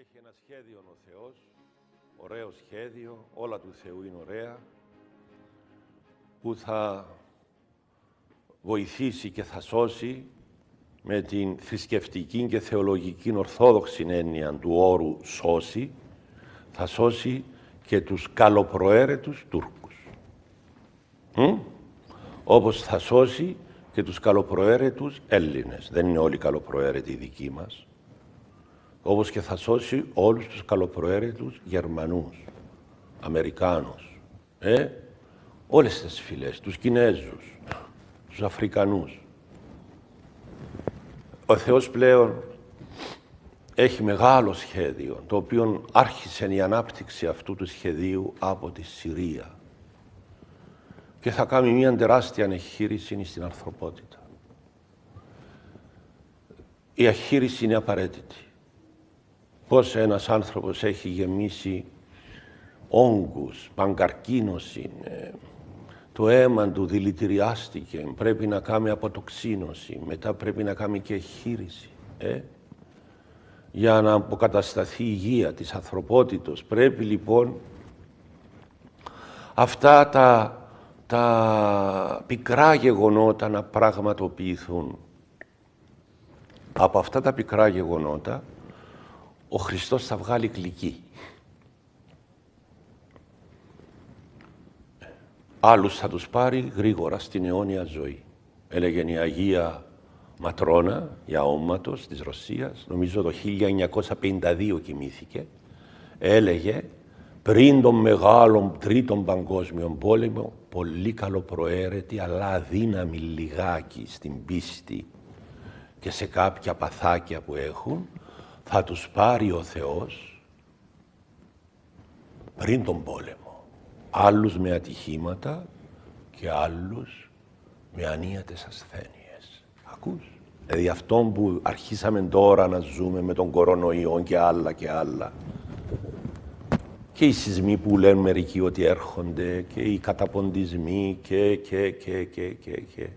Έχει ένα σχέδιο ο Θεός, ωραίο σχέδιο, όλα του Θεού είναι ωραία, που θα βοηθήσει και θα σώσει με την θρησκευτική και θεολογική ορθόδοξη έννοια του όρου σώσει, θα σώσει και τους καλοπροαίρετους Τούρκους. Μ? Όπως θα σώσει και τους καλοπροαίρετους Έλληνες. Δεν είναι όλοι καλοπροαίρετοι οι δικοί μας όπως και θα σώσει όλους τους καλοπροαίρετους Γερμανούς, Αμερικάνους, ε, όλες τις φυλές, τους Κινέζους, τους Αφρικανούς. Ο Θεός πλέον έχει μεγάλο σχέδιο, το οποίο άρχισε η ανάπτυξη αυτού του σχεδίου από τη Συρία και θα κάνει μια τεράστια εγχείρηση στην ανθρωπότητα. Η εγχείρηση είναι απαραίτητη πώς ένας άνθρωπος έχει γεμίσει όγκους, παγκαρκίνωση, ε, το αίμα του δηλητηριάστηκε, πρέπει να κάνει αποτοξίνωση, μετά πρέπει να κάνει και χείριση. Ε? Για να αποκατασταθεί η υγεία της ανθρωπότητος. Πρέπει λοιπόν αυτά τα, τα πικρά γεγονότα να πραγματοποιηθούν. Από αυτά τα πικρά γεγονότα ο Χριστός θα βγάλει κλική. Άλλους θα τους πάρει γρήγορα στην αιώνια ζωή. Έλεγε η Αγία Ματρόνα, για αόματος της Ρωσίας, νομίζω το 1952 κοιμήθηκε, έλεγε πριν τον μεγάλο τρίτον παγκόσμιο πόλεμο, πολύ καλοπροαίρετη αλλά αδύναμη λιγάκι στην πίστη και σε κάποια παθάκια που έχουν, θα τους πάρει ο Θεός πριν τον πόλεμο. Άλλους με ατυχήματα και άλλους με ανίατες ασθένειες. Ακούς. Δηλαδή αυτό που αρχίσαμε τώρα να ζούμε με τον κορονοϊό και άλλα και άλλα. Και οι σεισμοί που λένε μερικοί ότι έρχονται και οι καταποντισμοί και, και, και, και, και. και.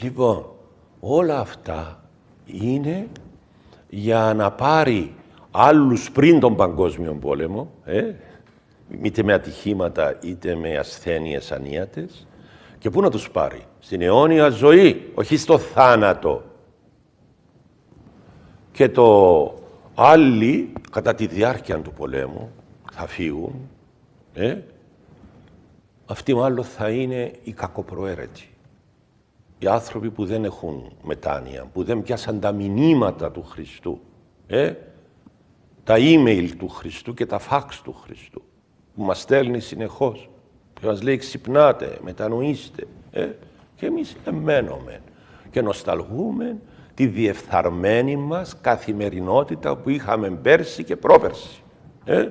Λοιπόν, όλα αυτά είναι για να πάρει άλλους πριν τον Παγκόσμιο Πόλεμο, ε, είτε με ατυχήματα είτε με ασθένειες ανίατες, και πού να τους πάρει, στην αιώνια ζωή, όχι στο θάνατο. Και το άλλοι, κατά τη διάρκεια του πολέμου, θα φύγουν, ε, αυτοί μάλλον θα είναι οι κακοπροαίρετοι οι άνθρωποι που δεν έχουν μετάνοια, που δεν πιάσαν τα μηνύματα του Χριστού, ε, τα email του Χριστού και τα fax του Χριστού, που μας στέλνει συνεχώς, και μας λέει ξυπνάτε, μετανοήστε. Ε, και εμείς εμένουμε και νοσταλγούμε τη διεφθαρμένη μας καθημερινότητα που είχαμε πέρσι και πρόπερσι. Ε,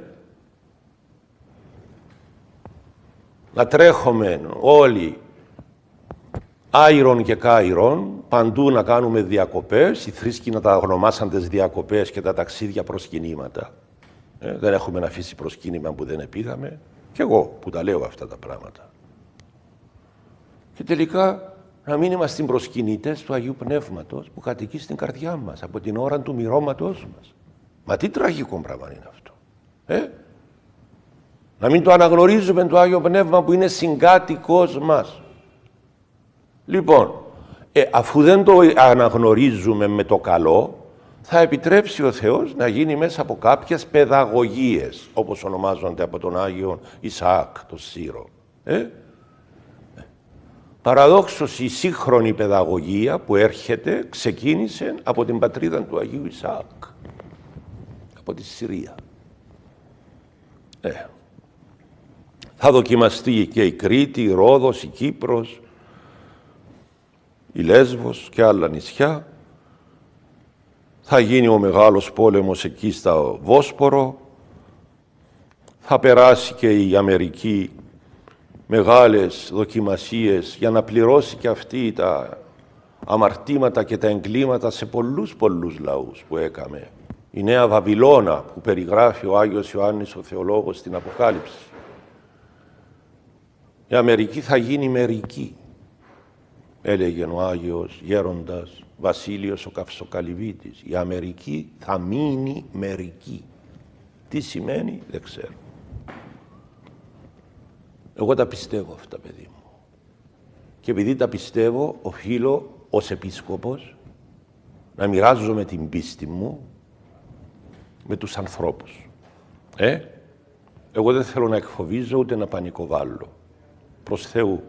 να τρέχουμε όλοι Άιρον και Κάιρον, παντού να κάνουμε διακοπές, οι θρήσκοι να τα ονομάσαν τις διακοπές και τα ταξίδια προσκυνήματα. Ε, δεν έχουμε να αφήσει προσκύνημα που δεν επήγαμε, Κι εγώ που τα λέω αυτά τα πράγματα. Και τελικά να μην είμαστε προσκυνητές του Αγίου Πνεύματος που κατοικεί στην καρδιά μας από την ώρα του μυρώματός μας. Μα τι τραγικό πράγμα είναι αυτό. Ε? Να μην το αναγνωρίζουμε το Άγιο Πνεύμα που είναι συγκάτοικός μας. Λοιπόν, ε, αφού δεν το αναγνωρίζουμε με το καλό, θα επιτρέψει ο Θεός να γίνει μέσα από κάποιες παιδαγωγίες, όπως ονομάζονται από τον Άγιο Ισαάκ, τον Σύρο. Ε? Παραδόξως η σύγχρονη παιδαγωγία που έρχεται ξεκίνησε από την πατρίδα του Αγίου Ισαάκ, από τη Συρία. Ε. Θα δοκιμαστεί και η Κρήτη, η Ρόδος, η Κύπρος, η Λέσβος και άλλα νησιά. Θα γίνει ο μεγάλος πόλεμος εκεί στα Βόσπορο. Θα περάσει και η Αμερική μεγάλες δοκιμασίες για να πληρώσει και αυτή τα αμαρτήματα και τα εγκλήματα σε πολλούς πολλούς λαούς που έκαμε. Η Νέα Βαβυλώνα που περιγράφει ο Άγιος Ιωάννης ο Θεολόγος στην Αποκάλυψη. Η Αμερική θα γίνει μερική. Έλεγε ο Άγιος Γέροντας Βασίλειος ο Καυσοκαλυβίτης, η Αμερική θα μείνει μερική. Τι σημαίνει δεν ξέρω. Εγώ τα πιστεύω αυτά παιδί μου. Και επειδή τα πιστεύω οφείλω ως επίσκοπος να μοιράζομαι την πίστη μου με τους ανθρώπους. Ε, εγώ δεν θέλω να εκφοβίζω ούτε να πανικοβάλλω. Προς Θεού.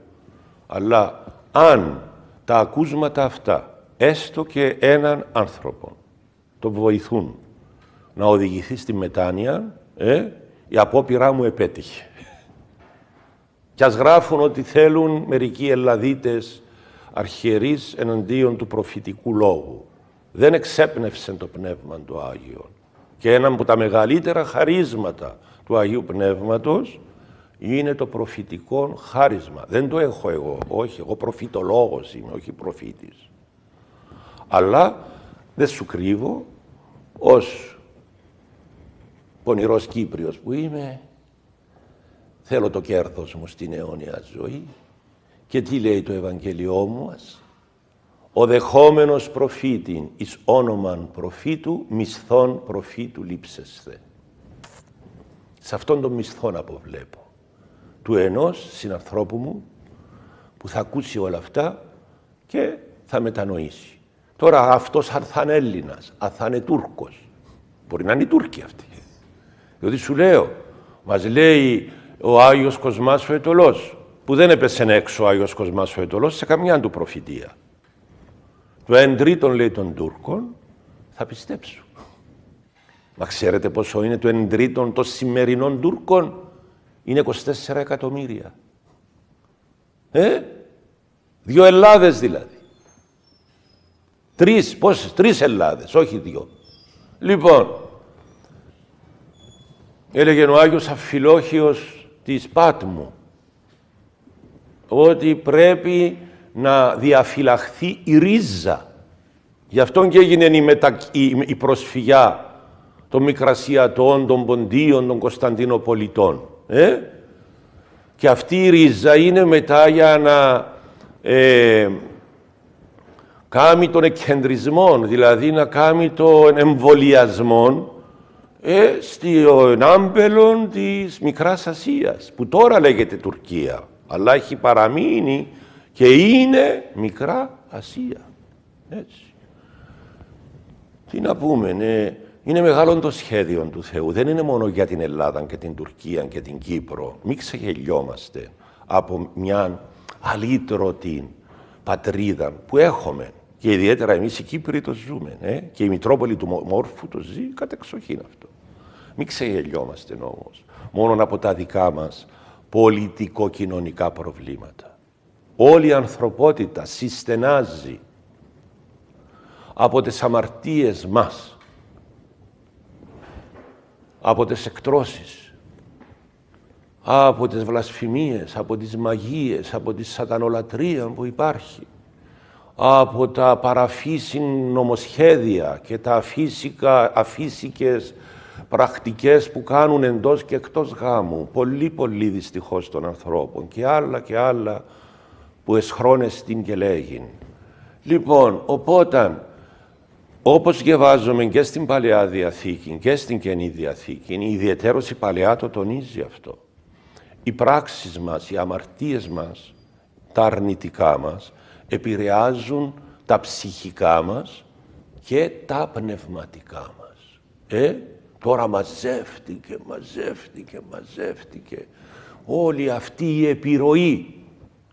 Αλλά αν τα ακούσματα αυτά, έστω και έναν άνθρωπο, το βοηθούν να οδηγηθεί στη μετάνοια, ε, η απόπειρά μου επέτυχε. Κι ας γράφουν ότι θέλουν μερικοί Ελλαδίτες αρχιερείς εναντίον του προφητικού λόγου. Δεν εξέπνευσε το πνεύμα του Άγιον. Και ένα από τα μεγαλύτερα χαρίσματα του Αγίου Πνεύματος είναι το προφητικό χάρισμα. Δεν το έχω εγώ. Όχι, εγώ προφητολόγος είμαι, όχι προφήτης. Αλλά δεν σου κρύβω ως πονηρός Κύπριος που είμαι, θέλω το κέρδος μου στην αιώνια ζωή και τι λέει το Ευαγγελιό μας, ο δεχόμενος προφήτην εις όνομαν προφήτου, μισθών προφήτου λείψεσθε. Σε αυτόν τον μισθόν αποβλέπω του ενός συνανθρώπου μου που θα ακούσει όλα αυτά και θα μετανοήσει. Τώρα αυτός αν θα είναι Έλληνας, αν θα είναι Τούρκος, μπορεί να είναι Τούρκοι αυτοί. Διότι σου λέω, μας λέει ο Άγιος Κοσμάς ο που δεν έπεσε έξω ο Άγιος Κοσμάς ο σε καμιά του προφητεία. Το εν τρίτον λέει των Τούρκων, θα πιστέψω. Μα ξέρετε πόσο είναι το εν τρίτον των σημερινών Τούρκων είναι 24 εκατομμύρια. Ε, δύο Ελλάδες δηλαδή. Τρεις, πώς; τρεις Ελλάδες, όχι δύο. Λοιπόν, έλεγε ο Άγιος Αφιλόχιος της Πάτμου ότι πρέπει να διαφυλαχθεί η ρίζα. Γι' αυτό και έγινε η, μετα... η προσφυγιά των Μικρασιατών, των Ποντίων, των Κωνσταντινοπολιτών. Ε? Και αυτή η ρίζα είναι μετά για να ε, κάνει τον εκκεντρισμό, δηλαδή να κάνει τον εμβολιασμό ε, στον άμπελο της Μικράς Ασίας, που τώρα λέγεται Τουρκία, αλλά έχει παραμείνει και είναι Μικρά Ασία. Έτσι. Τι να πούμε, ναι. Είναι μεγάλο το σχέδιο του Θεού. Δεν είναι μόνο για την Ελλάδα και την Τουρκία και την Κύπρο. Μην ξεχελιόμαστε από μια αλήτρωτη πατρίδα που έχουμε. Και ιδιαίτερα εμείς οι Κύπροι το ζούμε. Ε? Και η Μητρόπολη του Μόρφου το ζει κατ' εξοχήν αυτό. Μην ξεγελιόμαστε όμως μόνο από τα δικά μας πολιτικοκοινωνικά προβλήματα. Όλη η ανθρωπότητα συστενάζει από τις αμαρτίες μας από τις εκτρώσεις, από τις βλασφημίες, από τις μαγείες, από τη σατανολατρία που υπάρχει, από τα παραφύσιν νομοσχέδια και τα αφύσικα, αφύσικες πρακτικές που κάνουν εντός και εκτός γάμου, πολύ πολύ δυστυχώς των ανθρώπων και άλλα και άλλα που εσχρώνες την και λέγειν. Λοιπόν, οπότε όπως διαβάζουμε και στην Παλαιά Διαθήκη και στην Καινή Διαθήκη, ιδιαίτερος η Παλαιά το τονίζει αυτό. Οι πράξεις μας, οι αμαρτίες μας, τα αρνητικά μας, επηρεάζουν τα ψυχικά μας και τα πνευματικά μας. Ε, τώρα μαζεύτηκε, μαζεύτηκε, μαζεύτηκε όλη αυτή η επιρροή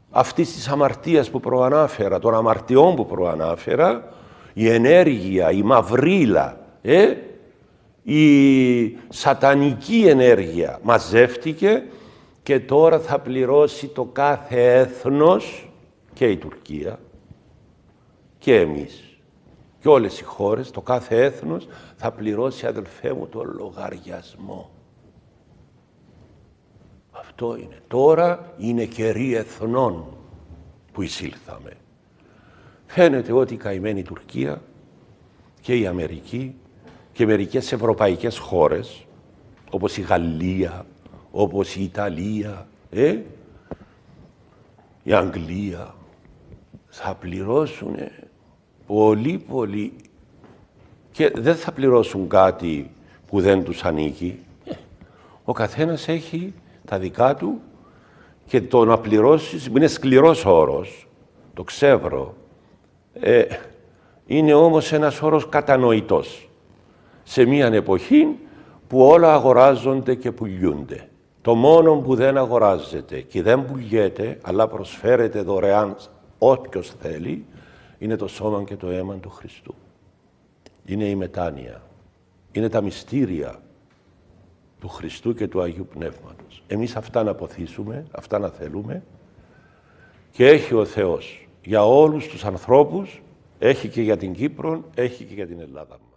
αυτής της αμαρτίας που προανάφερα, των αμαρτιών που προανάφερα, η ενέργεια, η μαυρίλα, ε, η σατανική ενέργεια μαζεύτηκε και τώρα θα πληρώσει το κάθε έθνος και η Τουρκία και εμείς και όλες οι χώρες, το κάθε έθνος θα πληρώσει αδελφέ μου το λογαριασμό. Αυτό είναι. Τώρα είναι καιρή εθνών που εισήλθαμε. Φαίνεται ότι η καημένη Τουρκία και η Αμερική και μερικές ευρωπαϊκές χώρες, όπως η Γαλλία, όπως η Ιταλία, ε, η Αγγλία, θα πληρώσουν πολύ πολύ και δεν θα πληρώσουν κάτι που δεν τους ανήκει. Ο καθένας έχει τα δικά του και το να πληρώσεις, είναι σκληρός όρος, το ξεύρω, ε, είναι όμως ένας όρος κατανοητός σε μια εποχή που όλα αγοράζονται και πουλιούνται. Το μόνο που δεν αγοράζεται και δεν πουλιέται, αλλά προσφέρεται δωρεάν όποιος θέλει, είναι το σώμα και το αίμα του Χριστού. Είναι η μετάνοια. Είναι τα μυστήρια του Χριστού και του Αγίου Πνεύματος. Εμείς αυτά να ποθήσουμε, αυτά να θέλουμε και έχει ο Θεός για όλους τους ανθρώπους, έχει και για την Κύπρο, έχει και για την Ελλάδα.